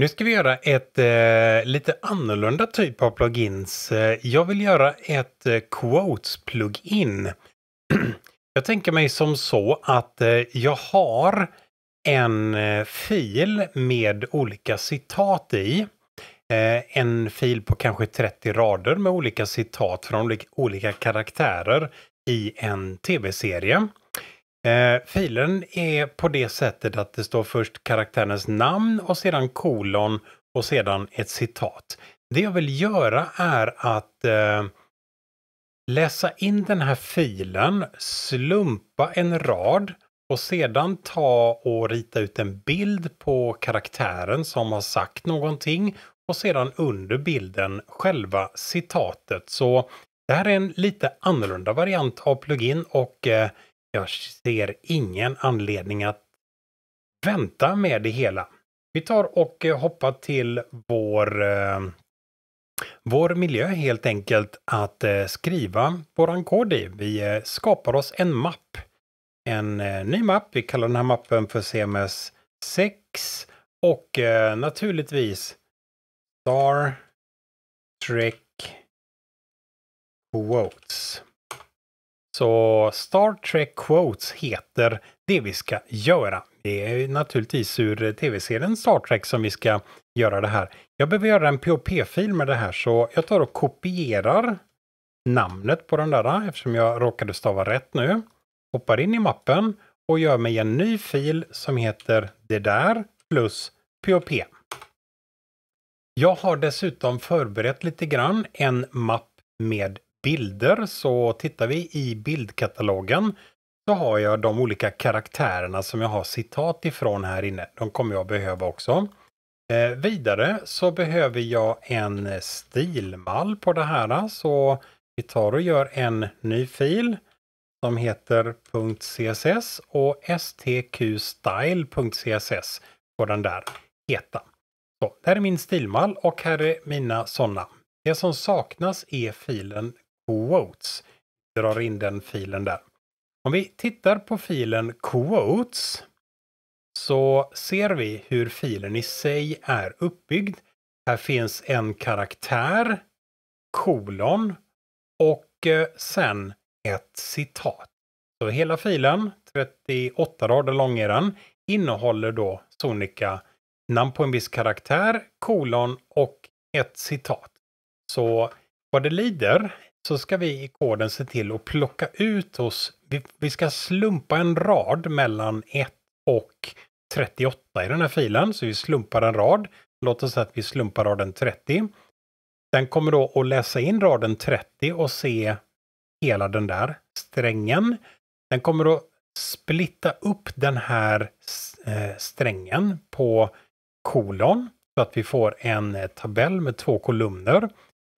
Nu ska vi göra ett eh, lite annorlunda typ av plugins. Eh, jag vill göra ett eh, quotes-plugin. jag tänker mig som så att eh, jag har en eh, fil med olika citat i. Eh, en fil på kanske 30 rader med olika citat från olika karaktärer i en tv-serie. Eh, filen är på det sättet att det står först karaktärens namn och sedan kolon och sedan ett citat. Det jag vill göra är att eh, läsa in den här filen, slumpa en rad och sedan ta och rita ut en bild på karaktären som har sagt någonting och sedan under bilden själva citatet. Så det här är en lite annorlunda variant av plugin och eh, jag ser ingen anledning att vänta med det hela. Vi tar och eh, hoppar till vår, eh, vår miljö helt enkelt att eh, skriva våran kod i. Vi eh, skapar oss en mapp. En eh, ny mapp. Vi kallar den här mappen för CMS 6 och eh, naturligtvis Star Trek Quotes. Så Star Trek Quotes heter det vi ska göra. Det är naturligtvis ur tv-serien Star Trek som vi ska göra det här. Jag behöver göra en POP-fil med det här så jag tar och kopierar namnet på den där eftersom jag råkade stava rätt nu. Hoppar in i mappen och gör mig en ny fil som heter det där plus POP. Jag har dessutom förberett lite grann en mapp med bilder så tittar vi i bildkatalogen så har jag de olika karaktärerna som jag har citat ifrån här inne. De kommer jag behöva också. Eh, vidare så behöver jag en stilmall på det här. Så vi tar och gör en ny fil som heter .css och stqstyle.css på den där heta. Så, det här är min stilmall och här är mina sådana. Det som saknas är filen quotes. drar in den filen där. Om vi tittar på filen quotes så ser vi hur filen i sig är uppbyggd. Här finns en karaktär, kolon och eh, sen ett citat. Så hela filen, 38 rader lång är den, innehåller då sonika namn på en viss karaktär, kolon och ett citat. Så vad det lider så ska vi i koden se till att plocka ut oss. Vi, vi ska slumpa en rad mellan 1 och 38 i den här filen. Så vi slumpar en rad. Låt oss säga att vi slumpar raden 30. Den kommer då att läsa in raden 30 och se hela den där strängen. Den kommer att splitta upp den här eh, strängen på kolon så att vi får en eh, tabell med två kolumner.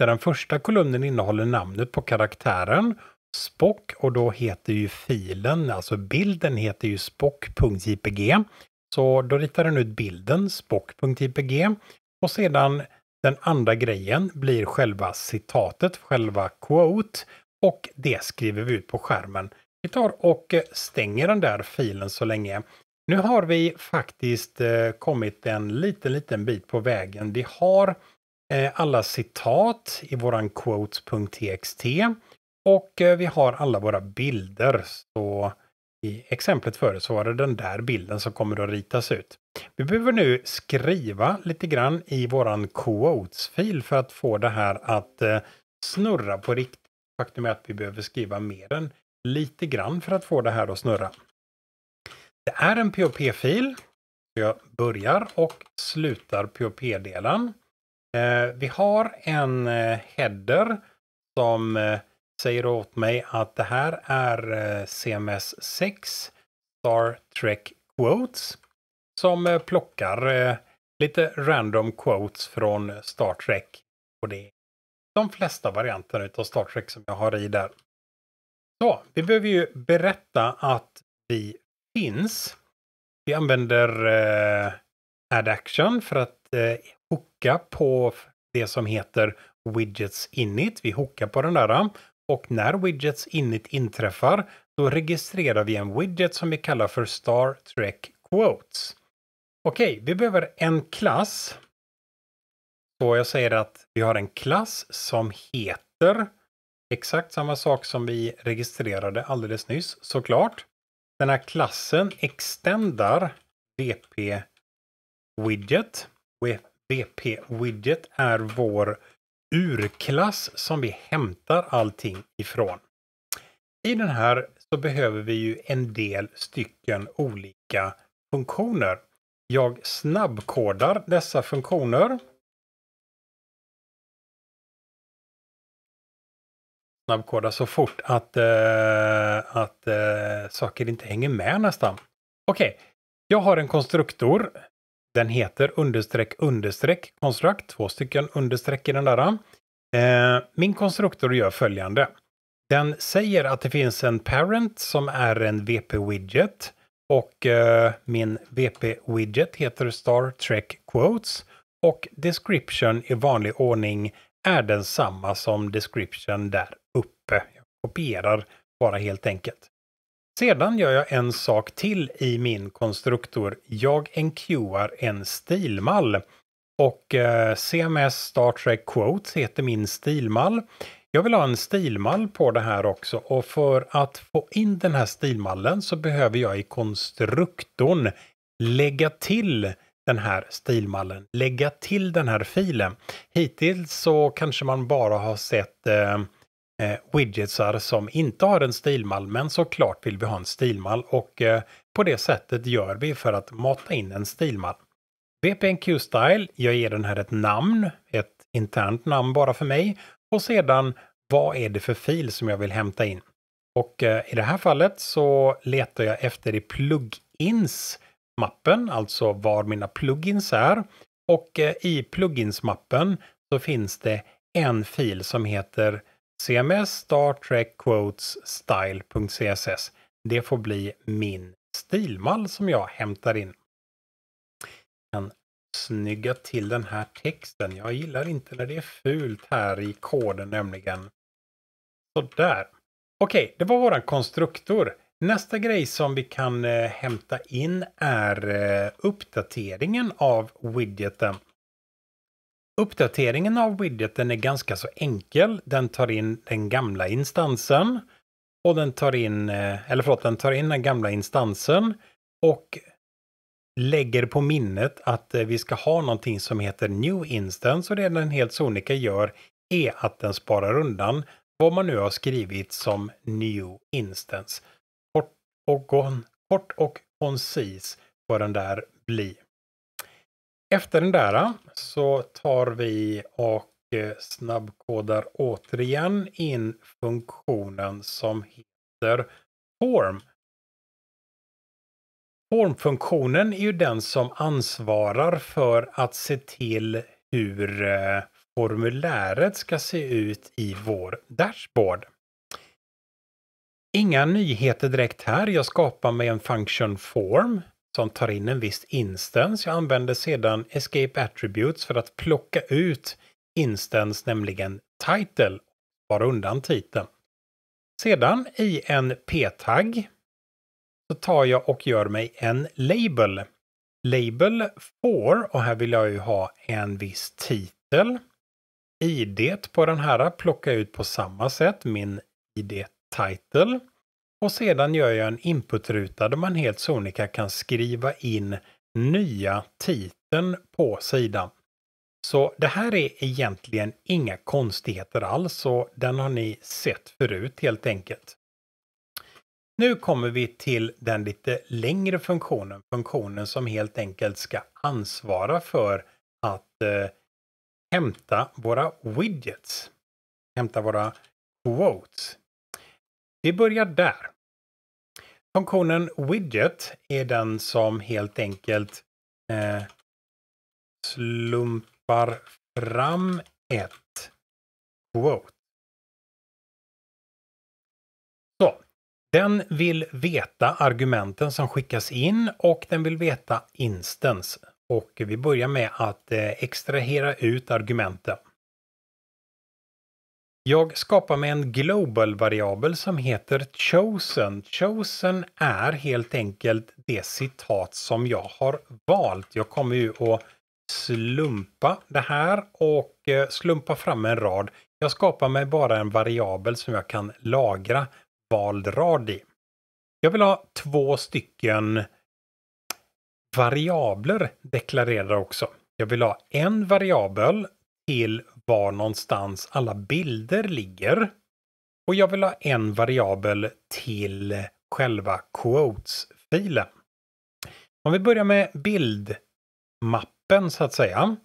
Där den första kolumnen innehåller namnet på karaktären Spock och då heter ju filen, alltså bilden heter ju spock.jpg. Så då ritar den ut bilden spock.jpg och sedan den andra grejen blir själva citatet, själva quote och det skriver vi ut på skärmen. Vi tar och eh, stänger den där filen så länge. Nu har vi faktiskt eh, kommit en liten, liten bit på vägen. Vi har Eh, alla citat i våran quotes.txt och eh, vi har alla våra bilder. Så i exemplet före så var det den där bilden som kommer att ritas ut. Vi behöver nu skriva lite grann i våran quotes-fil för att få det här att eh, snurra på riktigt. Faktum är att vi behöver skriva mer än lite grann för att få det här att snurra. Det är en POP-fil. Jag börjar och slutar POP-delen. Eh, vi har en eh, header som eh, säger åt mig att det här är eh, CMS 6 Star Trek Quotes som eh, plockar eh, lite random quotes från Star Trek. Och det är de flesta varianterna av Star Trek som jag har i där. Så, vi behöver ju berätta att vi finns. Vi använder eh, add action för att eh, hooka på det som heter widgets init. Vi hookar på den där och när widgets init inträffar då registrerar vi en widget som vi kallar för Star Trek Quotes. Okej, vi behöver en klass. Så jag säger att vi har en klass som heter exakt samma sak som vi registrerade alldeles nyss såklart. Den här klassen extendar VP Widget BP-widget är vår urklass som vi hämtar allting ifrån. I den här så behöver vi ju en del stycken olika funktioner. Jag snabbkodar dessa funktioner. Snabbkoda så fort att, äh, att äh, saker inte hänger med nästan. Okej, okay. jag har en konstruktor den heter understreck understreck konstrukt, två stycken understreck i den där. Eh, min konstruktor gör följande. Den säger att det finns en parent som är en VP-widget och eh, min VP-widget heter Star Trek Quotes och description i vanlig ordning är densamma som description där uppe. Jag kopierar bara helt enkelt. Sedan gör jag en sak till i min konstruktor. Jag enqueuar en stilmall. Och eh, CMS Star Trek Quotes heter min stilmall. Jag vill ha en stilmall på det här också och för att få in den här stilmallen så behöver jag i konstruktorn lägga till den här stilmallen, lägga till den här filen. Hittills så kanske man bara har sett eh, eh, widgetsar som inte har en stilmall, men såklart vill vi ha en stilmall och eh, på det sättet gör vi för att mata in en stilmall. VPNQ Style, jag ger den här ett namn, ett internt namn bara för mig och sedan vad är det för fil som jag vill hämta in? Och eh, i det här fallet så letar jag efter i plugins mappen, alltså var mina plugins är. Och eh, i plugins mappen så finns det en fil som heter CMS Star Trek Quotes Style.css. Det får bli min stilmall som jag hämtar in. Jag kan snygga till den här texten. Jag gillar inte när det är fult här i koden nämligen. Sådär. Okej, okay, det var våran konstruktor. Nästa grej som vi kan eh, hämta in är eh, uppdateringen av widgeten. Uppdateringen av widgeten är ganska så enkel. Den tar in den gamla instansen och den tar in, eh, eller förlåt, den tar in den gamla instansen och lägger på minnet att eh, vi ska ha någonting som heter new instance och det den helt sonika gör är att den sparar undan vad man nu har skrivit som new instance. Kort och, kon, kort och koncis bör den där bli efter den där eh, så tar vi och eh, snabbkodar återigen in funktionen som heter form. Formfunktionen är ju den som ansvarar för att se till hur eh, formuläret ska se ut i vår dashboard. Inga nyheter direkt här. Jag skapar mig en function form som tar in en viss instans. Jag använder sedan escape attributes för att plocka ut instans, nämligen title, bara undan titeln. Sedan i en p-tagg så tar jag och gör mig en label. Label får, och här vill jag ju ha en viss titel. ID på den här plockar jag ut på samma sätt, min ID title. Och sedan gör jag en inputruta där man helt sonika kan skriva in nya titeln på sidan. Så det här är egentligen inga konstigheter alls och den har ni sett förut helt enkelt. Nu kommer vi till den lite längre funktionen, funktionen som helt enkelt ska ansvara för att eh, hämta våra widgets, hämta våra quotes. Vi börjar där. Funktionen widget är den som helt enkelt eh, slumpar fram ett quote. Så, den vill veta argumenten som skickas in och den vill veta instance. Och vi börjar med att eh, extrahera ut argumenten. Jag skapar mig en global-variabel som heter chosen. Chosen är helt enkelt det citat som jag har valt. Jag kommer ju att slumpa det här och eh, slumpa fram en rad. Jag skapar mig bara en variabel som jag kan lagra vald rad i. Jag vill ha två stycken variabler deklarerade också. Jag vill ha en variabel till var någonstans alla bilder ligger. Och jag vill ha en variabel till själva quotes-filen. Om vi börjar med bildmappen så att säga.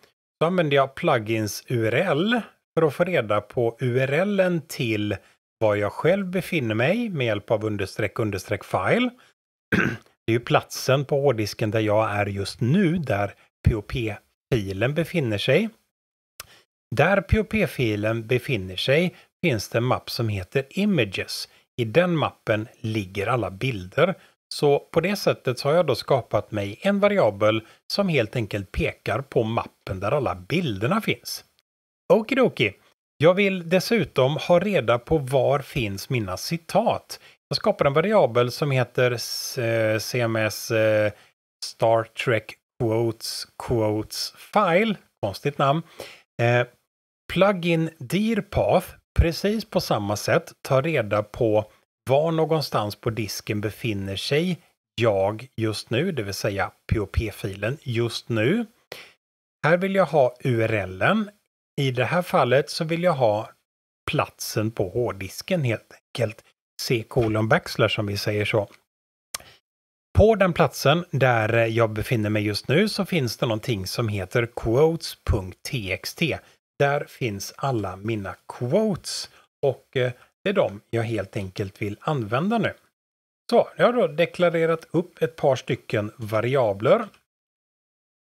Så använder jag plugins URL för att få reda på URLen till var jag själv befinner mig med hjälp av understreck understreck file. Det är ju platsen på hårddisken där jag är just nu där POP-filen befinner sig. Där POP-filen befinner sig finns det en mapp som heter Images. I den mappen ligger alla bilder. Så på det sättet så har jag då skapat mig en variabel som helt enkelt pekar på mappen där alla bilderna finns. Okidoki! Jag vill dessutom ha reda på var finns mina citat. Jag skapar en variabel som heter CMS eh, eh, Star Trek Quotes Quotes File. Konstigt namn. Eh, Plugin DearPath precis på samma sätt tar reda på var någonstans på disken befinner sig jag just nu, det vill säga POP-filen just nu. Här vill jag ha URLen. I det här fallet så vill jag ha platsen på hårddisken helt enkelt. C colon backslash som vi säger så. På den platsen där jag befinner mig just nu så finns det någonting som heter quotes.txt där finns alla mina quotes och eh, det är de jag helt enkelt vill använda nu. Så, jag har då deklarerat upp ett par stycken variabler.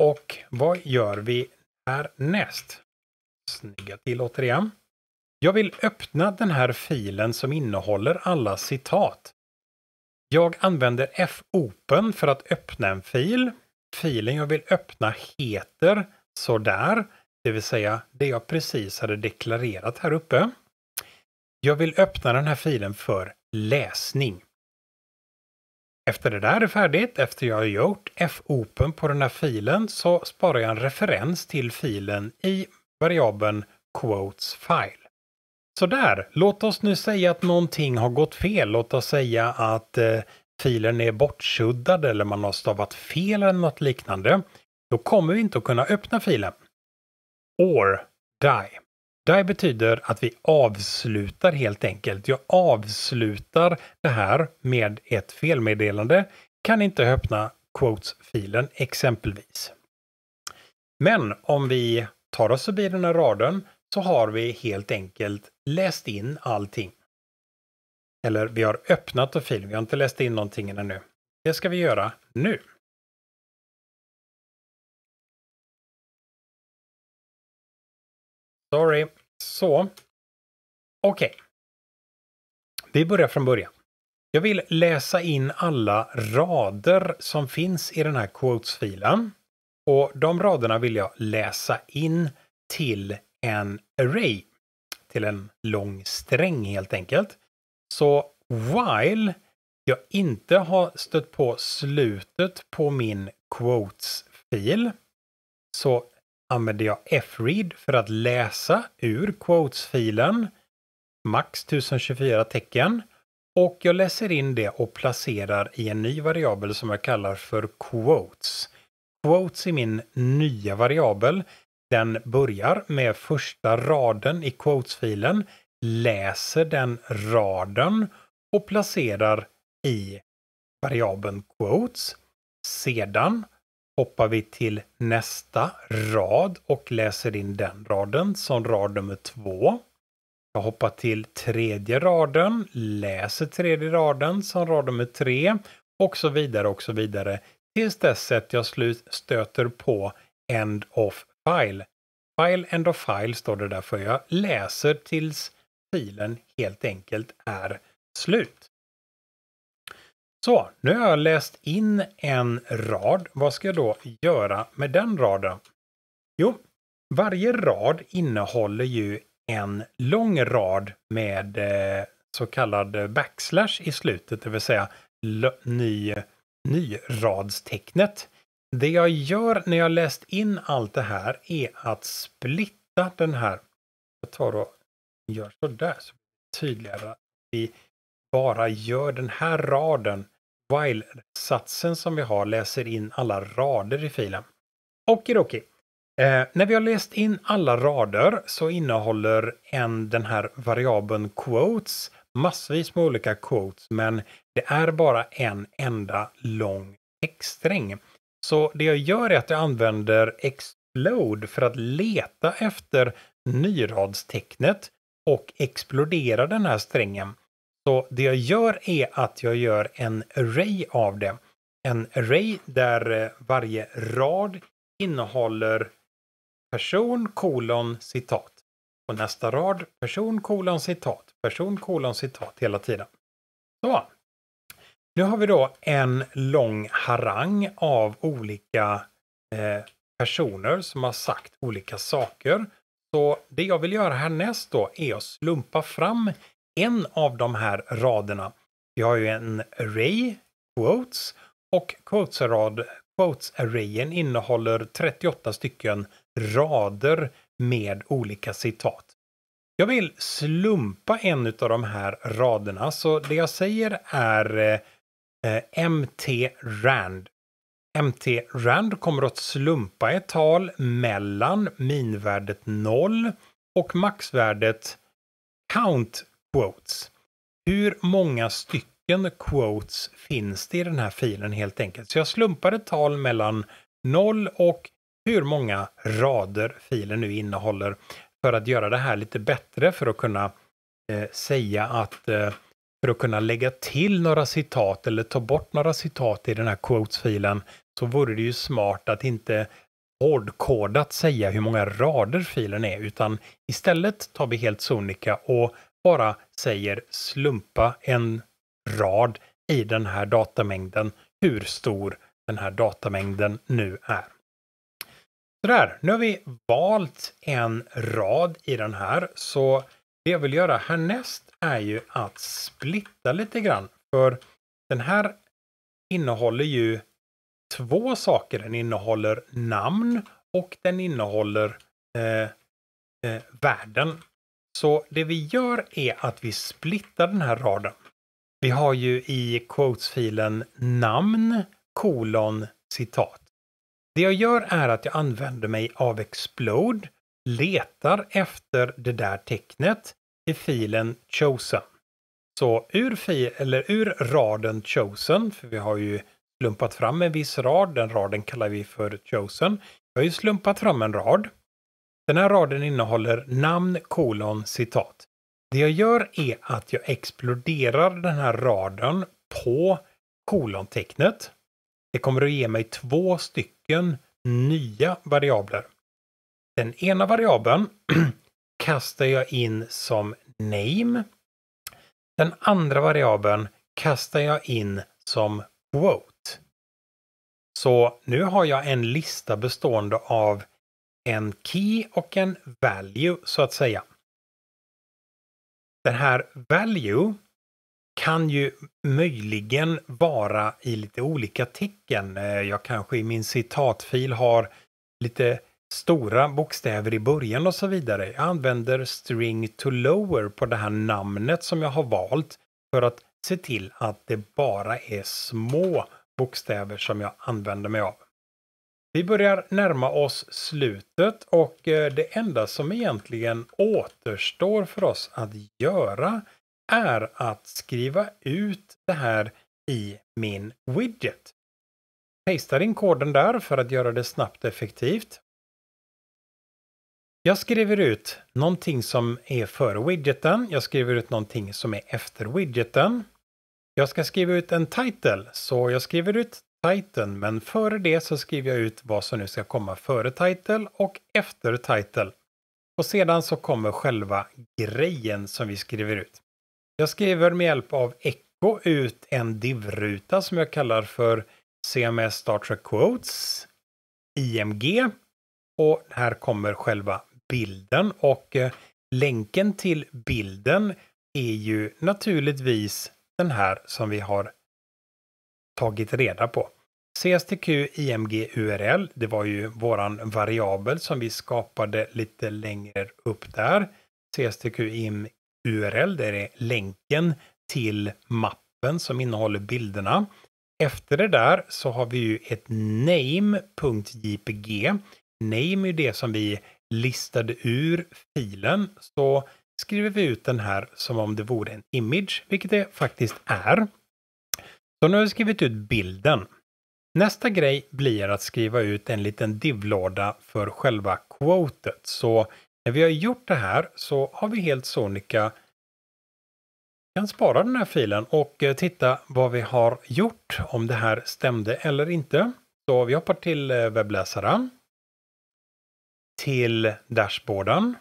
Och vad gör vi härnäst? Snygga till återigen. Jag vill öppna den här filen som innehåller alla citat. Jag använder fopen för att öppna en fil. Filen jag vill öppna heter sådär det vill säga det jag precis hade deklarerat här uppe. Jag vill öppna den här filen för läsning. Efter det där är färdigt, efter jag har gjort fopen på den här filen så sparar jag en referens till filen i variabeln quotes file. Så där, låt oss nu säga att någonting har gått fel. Låt oss säga att eh, filen är bortsuddad eller man har stavat fel eller något liknande. Då kommer vi inte att kunna öppna filen or die. Die betyder att vi avslutar helt enkelt. Jag avslutar det här med ett felmeddelande. Kan inte öppna quotes-filen exempelvis. Men om vi tar oss förbi den här raden så har vi helt enkelt läst in allting. Eller vi har öppnat en fil, vi har inte läst in någonting ännu. Det ska vi göra nu. Sorry. Så. Okej. Okay. Vi börjar från början. Jag vill läsa in alla rader som finns i den här quotes-filen. Och de raderna vill jag läsa in till en array. Till en lång sträng helt enkelt. Så while jag inte har stött på slutet på min quotes-fil så använder jag fread för att läsa ur quotes-filen, max 1024 tecken, och jag läser in det och placerar i en ny variabel som jag kallar för quotes. Quotes är min nya variabel. Den börjar med första raden i quotes-filen, läser den raden och placerar i variabeln quotes. Sedan hoppar vi till nästa rad och läser in den raden som rad nummer två. Jag hoppar till tredje raden, läser tredje raden som rad nummer tre och så vidare och så vidare tills dess att jag stöter på End of File. File End of File står det där för. Jag läser tills filen helt enkelt är slut. Så, nu har jag läst in en rad. Vad ska jag då göra med den raden? Jo, varje rad innehåller ju en lång rad med eh, så kallad backslash i slutet, det vill säga ny, nyradstecknet. Det jag gör när jag läst in allt det här är att splitta den här. Jag tar och gör så där så tydligare. Vi bara gör den här raden, while-satsen som vi har, läser in alla rader i filen. Okidoki. Eh, när vi har läst in alla rader så innehåller en, den här variabeln quotes massvis med olika quotes men det är bara en enda lång textsträng. Så det jag gör är att jag använder explode för att leta efter nyradstecknet och explodera den här strängen. Så det jag gör är att jag gör en array av det. En array där eh, varje rad innehåller person kolon citat. Och nästa rad person kolon citat. Person kolon citat hela tiden. Så. Nu har vi då en lång harang av olika eh, personer som har sagt olika saker. Så det jag vill göra härnäst då är att slumpa fram en av de här raderna. Vi har ju en array, quotes, och quotes-arrayen quotes innehåller 38 stycken rader med olika citat. Jag vill slumpa en av de här raderna, så det jag säger är eh, MT Rand. MT Rand kommer att slumpa ett tal mellan minvärdet 0 och maxvärdet count quotes. Hur många stycken quotes finns det i den här filen helt enkelt? Så jag slumpade tal mellan 0 och hur många rader filen nu innehåller för att göra det här lite bättre för att kunna eh, säga att eh, för att kunna lägga till några citat eller ta bort några citat i den här quotes-filen så vore det ju smart att inte hårdkodat säga hur många rader filen är utan istället tar vi helt sonika och bara säger slumpa en rad i den här datamängden, hur stor den här datamängden nu är. Sådär, nu har vi valt en rad i den här, så det jag vill göra härnäst är ju att splitta lite grann, för den här innehåller ju två saker. Den innehåller namn och den innehåller eh, eh, värden. Så det vi gör är att vi splittar den här raden. Vi har ju i quotes-filen namn kolon citat. Det jag gör är att jag använder mig av Explode, letar efter det där tecknet i filen chosen. Så ur, fil, eller ur raden chosen, för vi har ju slumpat fram en viss rad, den raden kallar vi för chosen. Jag har ju slumpat fram en rad. Den här raden innehåller namn, kolon, citat. Det jag gör är att jag exploderar den här raden på kolontecknet. Det kommer att ge mig två stycken nya variabler. Den ena variabeln kastar jag in som name. Den andra variabeln kastar jag in som quote. Så nu har jag en lista bestående av en key och en value så att säga. Den här value kan ju möjligen vara i lite olika tecken. Eh, jag kanske i min citatfil har lite stora bokstäver i början och så vidare. Jag använder string to lower på det här namnet som jag har valt för att se till att det bara är små bokstäver som jag använder mig av. Vi börjar närma oss slutet och eh, det enda som egentligen återstår för oss att göra är att skriva ut det här i min widget. Pastar in koden där för att göra det snabbt och effektivt. Jag skriver ut någonting som är före widgeten. Jag skriver ut någonting som är efter widgeten. Jag ska skriva ut en title, så jag skriver ut titeln, men före det så skriver jag ut vad som nu ska komma före title och efter title. Och sedan så kommer själva grejen som vi skriver ut. Jag skriver med hjälp av Echo ut en div-ruta som jag kallar för CMS Star Trek Quotes, IMG. Och här kommer själva bilden och eh, länken till bilden är ju naturligtvis den här som vi har tagit reda på. CSTQ IMG URL, det var ju våran variabel som vi skapade lite längre upp där. CSTQ IMG URL, där är länken till mappen som innehåller bilderna. Efter det där så har vi ju ett name.jpg. Name är det som vi listade ur filen. Så skriver vi ut den här som om det vore en image, vilket det faktiskt är. Så nu har vi skrivit ut bilden. Nästa grej blir att skriva ut en liten divlåda för själva quotet. Så när vi har gjort det här så har vi helt sonika kan spara den här filen och eh, titta vad vi har gjort, om det här stämde eller inte. Så vi hoppar till eh, webbläsaren. Till dashboarden.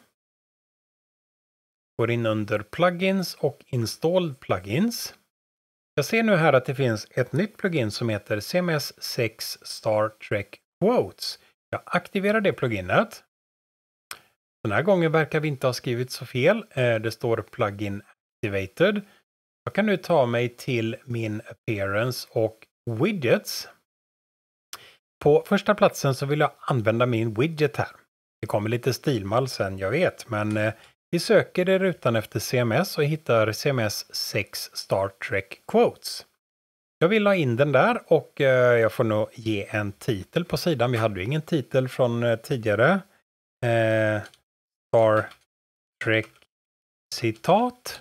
Går in under plugins och install plugins. Jag ser nu här att det finns ett nytt plugin som heter CMS 6 Star Trek Quotes. Jag aktiverar det pluginet. Den här gången verkar vi inte ha skrivit så fel. Eh, det står Plugin Activated. Jag kan nu ta mig till min Appearance och Widgets. På första platsen så vill jag använda min widget här. Det kommer lite stilmall sen, jag vet, men eh, vi söker i rutan efter CMS och hittar CMS 6 Star Trek Quotes. Jag vill ha in den där och eh, jag får nog ge en titel på sidan. Vi hade ju ingen titel från eh, tidigare. Eh, Star Trek citat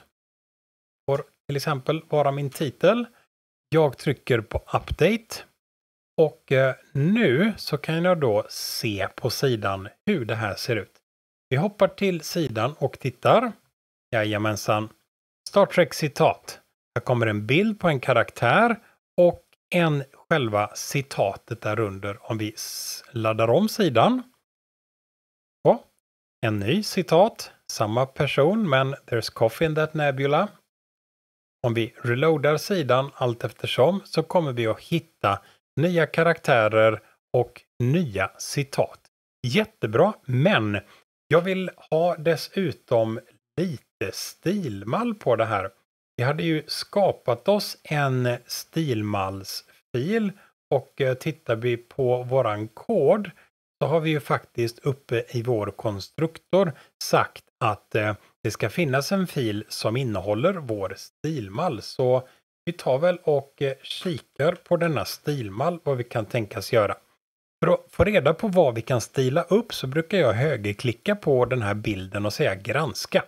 får till exempel vara min titel. Jag trycker på Update. Och nu så kan jag då se på sidan hur det här ser ut. Vi hoppar till sidan och tittar. Jajamensan. Star Trek citat. Här kommer en bild på en karaktär och en själva citatet där under om vi laddar om sidan. Så. En ny citat, samma person men “There's coffee in that nebula”. Om vi reloadar sidan allt eftersom så kommer vi att hitta nya karaktärer och nya citat. Jättebra, men jag vill ha dessutom lite stilmall på det här. Vi hade ju skapat oss en stilmallsfil och eh, tittar vi på våran kod så har vi ju faktiskt uppe i vår konstruktor sagt att eh, det ska finnas en fil som innehåller vår stilmall. Så vi tar väl och eh, kikar på denna stilmall vad vi kan tänkas göra. För att få reda på vad vi kan stila upp så brukar jag högerklicka på den här bilden och säga granska.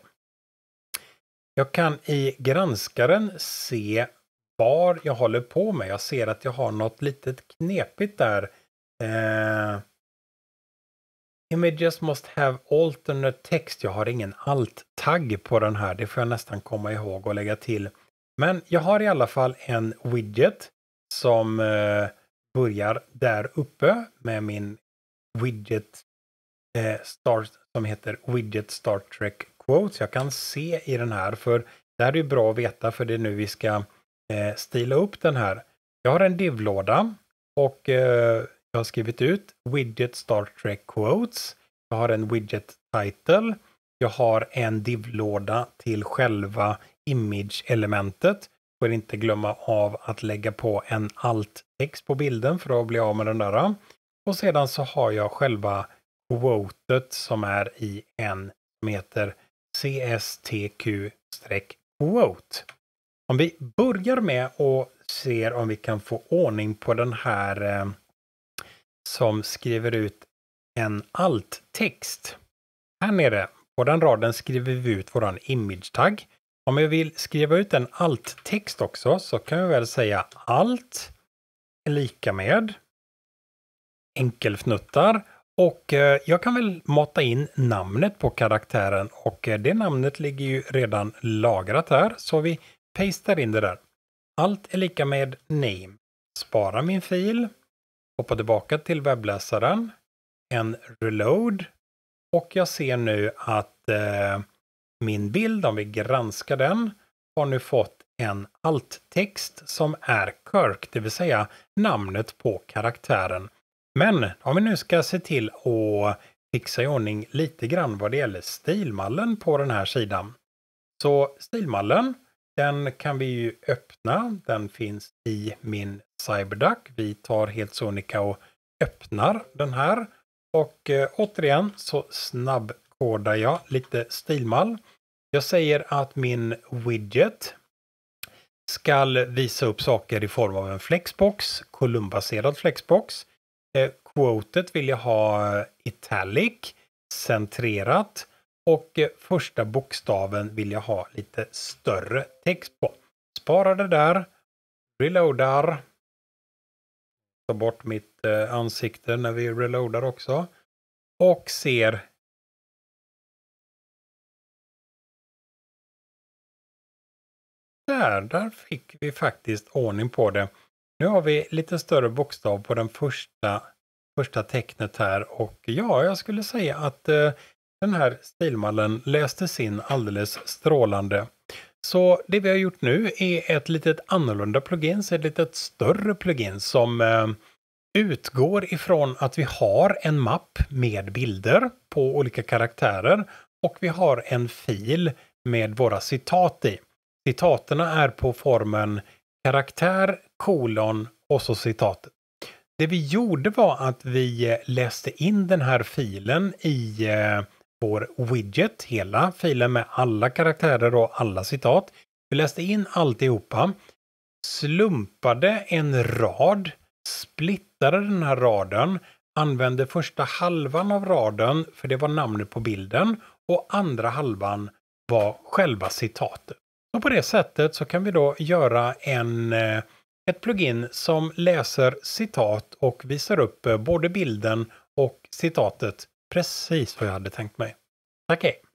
Jag kan i granskaren se var jag håller på med. Jag ser att jag har något litet knepigt där. Eh, images must have alternate text. Jag har ingen alt-tagg på den här. Det får jag nästan komma ihåg och lägga till. Men jag har i alla fall en widget som eh, börjar där uppe med min widget eh, start, som heter Widget Star Trek Quotes. Jag kan se i den här, för det här är ju bra att veta för det är nu vi ska eh, stila upp den här. Jag har en divlåda och eh, jag har skrivit ut Widget Star Trek Quotes. Jag har en Widget Title. Jag har en divlåda till själva image-elementet Får inte glömma av att lägga på en alt-text på bilden för att bli av med den där. Och sedan så har jag själva quotet som är i en meter. CSTQ-quote. Om vi börjar med och ser om vi kan få ordning på den här eh, som skriver ut en alt-text. Här nere på den raden skriver vi ut våran image tag. Om jag vill skriva ut en alt-text också så kan jag väl säga alt är lika med enkelfnuttar och eh, jag kan väl mata in namnet på karaktären och eh, det namnet ligger ju redan lagrat här så vi pastar in det där. Alt är lika med name. Spara min fil, hoppa tillbaka till webbläsaren, en reload och jag ser nu att eh, min bild, om vi granskar den, har nu fått en alt-text som är Kirk, det vill säga namnet på karaktären. Men om vi nu ska se till att fixa i ordning lite grann vad det gäller stilmallen på den här sidan. Så stilmallen, den kan vi ju öppna. Den finns i min Cyberduck. Vi tar helt sonika och öppnar den här. Och eh, återigen så snabb kodar jag lite stilmall. Jag säger att min widget ska visa upp saker i form av en flexbox, kolumnbaserad flexbox. Eh, quotet vill jag ha eh, italic, centrerat och eh, första bokstaven vill jag ha lite större text på. Spara det där, reloadar, ta bort mitt ansikte när vi reloadar också och ser där, där fick vi faktiskt ordning på det. Nu har vi lite större bokstav på den första, första tecknet här och ja, jag skulle säga att eh, den här stilmallen lästes in alldeles strålande. Så det vi har gjort nu är ett litet annorlunda plugins, ett litet större plugin som eh, utgår ifrån att vi har en mapp med bilder på olika karaktärer och vi har en fil med våra citat i. Citaterna är på formen karaktär, kolon och så citatet. Det vi gjorde var att vi eh, läste in den här filen i eh, vår widget, hela filen med alla karaktärer och alla citat. Vi läste in alltihopa, slumpade en rad, splittade den här raden, använde första halvan av raden, för det var namnet på bilden, och andra halvan var själva citatet. Och på det sättet så kan vi då göra en, eh, ett plugin som läser citat och visar upp eh, både bilden och citatet precis vad jag hade tänkt mig. Tack okay.